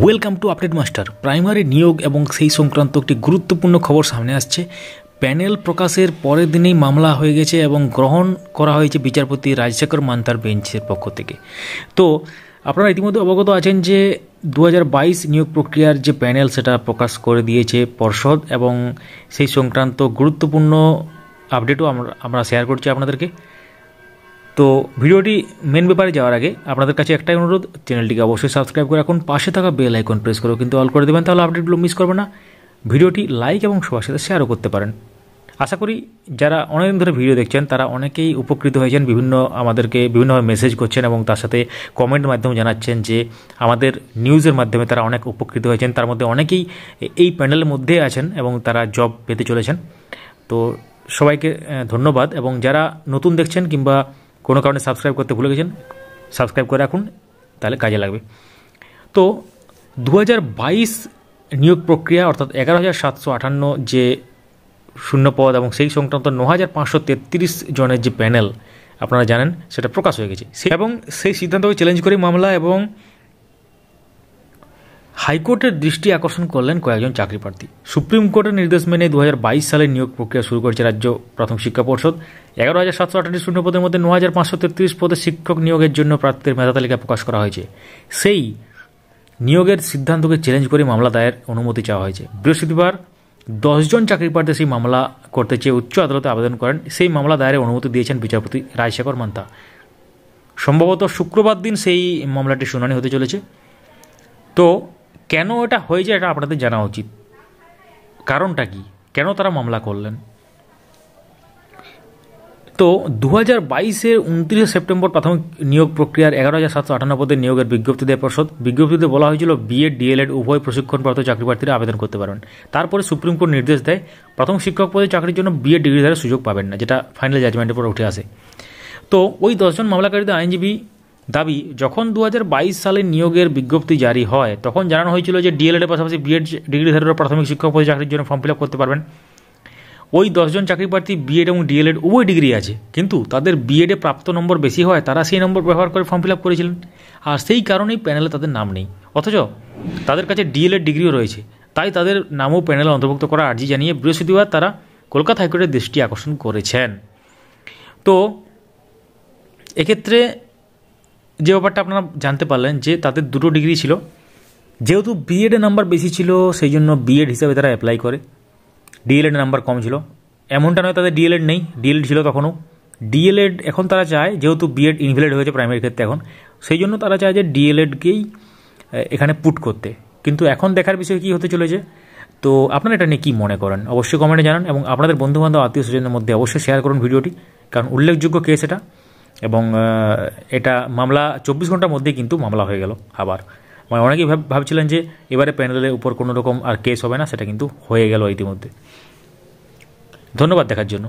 welcome to update master primary নিয়োগ এবং সেই সংক্রান্ত একটি গুরুত্বপূর্ণ খবর সামনে আসছে প্যানেল প্রকাশের পরের দিনেই মামলা হয়ে গেছে এবং গ্রহণ করা হয়েছে বিচারপতি রাজশেখর মান্তার বেঞ্চের পক্ষ থেকে তো আপনারা ইতিমধ্যে অবগত আছেন যে দু নিয়োগ প্রক্রিয়ার যে প্যানেল সেটা প্রকাশ করে দিয়েছে পর্ষদ এবং সেই সংক্রান্ত গুরুত্বপূর্ণ আপডেটও আমরা শেয়ার করছি আপনাদেরকে তো ভিডিওটি মেন ব্যাপারে যাওয়ার আগে আপনাদের কাছে একটাই অনুরোধ চ্যানেলটিকে অবশ্যই সাবস্ক্রাইব করে রাখুন পাশে থাকা বেল আইকন প্রেস করো কিন্তু অল করে দেবেন তাহলে আপডেটগুলো মিস করবে না ভিডিওটি লাইক এবং সবার সাথে শেয়ারও করতে পারেন আশা করি যারা অনেকদিন ধরে ভিডিও দেখছেন তারা অনেকেই উপকৃত হয়েছেন বিভিন্ন আমাদেরকে বিভিন্নভাবে মেসেজ করছেন এবং তার সাথে কমেন্ট মাধ্যমে জানাচ্ছেন যে আমাদের নিউজের মাধ্যমে তারা অনেক উপকৃত হয়েছেন তার মধ্যে অনেকেই এই প্যানেলের মধ্যে আছেন এবং তারা জব পেতে চলেছেন তো সবাইকে ধন্যবাদ এবং যারা নতুন দেখছেন কিংবা কোনো কারণে সাবস্ক্রাইব করতে ভুলে গেছেন সাবস্ক্রাইব করে রাখুন তাহলে কাজে লাগবে তো দু নিয়োগ প্রক্রিয়া অর্থাৎ এগারো হাজার সাতশো আটান্ন যে শূন্যপদ এবং সেই সংক্রান্ত ন হাজার পাঁচশো তেত্রিশ জনের যে প্যানেল আপনারা জানেন সেটা প্রকাশ হয়ে গেছে এবং সেই সিদ্ধান্তকে চ্যালেঞ্জ করে মামলা এবং হাইকোর্টের দৃষ্টি আকর্ষণ করলেন কয়েকজন চাকরি প্রার্থী সুপ্রিম কোর্টের নির্দেশ মেনে দু সালে নিয়োগ প্রক্রিয়া শুরু করেছে রাজ্য প্রাথমিক শিক্ষা পর্ষদ এগারো হাজার সাতশো আঠাশ শূন্য পদের মধ্যে ন হাজার পাঁচশো তেত্রিশ পদে শিক্ষক নিয়োগের জন্য প্রার্থীদের মেধা তালিকা প্রকাশ করা হয়েছে সেই নিয়োগের সিদ্ধান্তকে চ্যালেঞ্জ করে মামলা দায়ের অনুমতি চাওয়া হয়েছে বৃহস্পতিবার দশজন চাকরি প্রার্থী সেই মামলা করতে চেয়ে উচ্চ আদালতে আবেদন করেন সেই মামলা দায়েরের অনুমতি দিয়েছেন বিচারপতি রায়শেখর মান্তা সম্ভবত শুক্রবার দিন সেই মামলাটি শুনানি হতে চলেছে তো কেন এটা হয়েছে এটা আপনাদের জানা উচিত কারণটা কি কেন তারা মামলা করলেন তো দু হাজার বাইশের উনত্রিশে সেপ্টেম্বর প্রাথমিক নিয়োগ প্রক্রিয়ার এগারো হাজার সাতশো আটান্ন নিয়োগের বিজ্ঞপ্তি দেয় পর্ষদ বিজ্ঞপ্তিতে বলা হয়েছিল বিএড ডিএলএড উভয় প্রশিক্ষণপ্রাপ্ত চাকরি প্রার্থীরা আবেদন করতে পারবেন তারপরে সুপ্রিম কোর্ট নির্দেশ দেয় প্রথম শিক্ষক পদে চাকরির জন্য বিএড ডিগ্রিধারের সুযোগ পাবেন না যেটা ফাইনাল জাজমেন্টের পর উঠে আসে তো ওই দশজন মামলাকারীদের আইনজীবী দাবি যখন দু সালে নিয়োগের বিজ্ঞপ্তি জারি হয় তখন জানানো হয়েছিল যে ডিএলএডের পাশাপাশি বিএড ডিগ্রিধারীরা প্রাথমিক শিক্ষক পদে চাকরির জন্য ফর্ম ফিল করতে পারবেন ওই দশজন চাকরি প্রার্থী বিএড এবং ডিএলএড উভয় ডিগ্রি আছে কিন্তু তাদের বিএডে প্রাপ্ত নম্বর বেশি হয় তারা সেই নম্বর ব্যবহার করে ফর্ম ফিল করেছিলেন আর সেই কারণেই প্যানেলে তাদের নাম নেই অথচ তাদের কাছে ডিএলএড ডিগ্রিও রয়েছে তাই তাদের নামও প্যানেলে অন্তর্ভুক্ত করা আর্জি জানিয়ে বৃহস্পতিবার তারা কলকাতা হাইকোর্টের দৃষ্টি আকর্ষণ করেছেন তো এক্ষেত্রে যে ব্যাপারটা আপনারা জানতে পারলেন যে তাদের দুটো ডিগ্রি ছিল যেহেতু বিএডের নাম্বার বেশি ছিল সেই জন্য বিএড হিসাবে তারা অ্যাপ্লাই করে ডিএলএড নাম্বার e কম ছিল এমনটা নয় তাদের ডিএলএড e নেই ডিএলএড e ছিল তখনও ডিএলএড এখন তারা চায় যেহেতু বিএড ইনভ্যালিড হয়েছে প্রাইমারি ক্ষেত্রে এখন সেই জন্য তারা চায় যে ডিএলএডকেই এখানে পুট করতে কিন্তু এখন দেখার বিষয় কী হতে চলেছে তো আপনারা এটা নিয়ে কী মনে করেন অবশ্যই কমেন্টে জানান এবং আপনাদের বন্ধুবান্ধব আত্মীয় স্বজনের মধ্যে অবশ্যই শেয়ার করুন ভিডিওটি কারণ উল্লেখযোগ্য কেস এটা এবং এটা মামলা চব্বিশ ঘন্টার মধ্যেই কিন্তু মামলা হয়ে গেল আবার মানে অনেকেই ভাবছিলেন যে এবারে প্যানেলের উপর কোনো রকম আর কেস হবে না সেটা কিন্তু হয়ে গেল ইতিমধ্যে ধন্যবাদ দেখার জন্য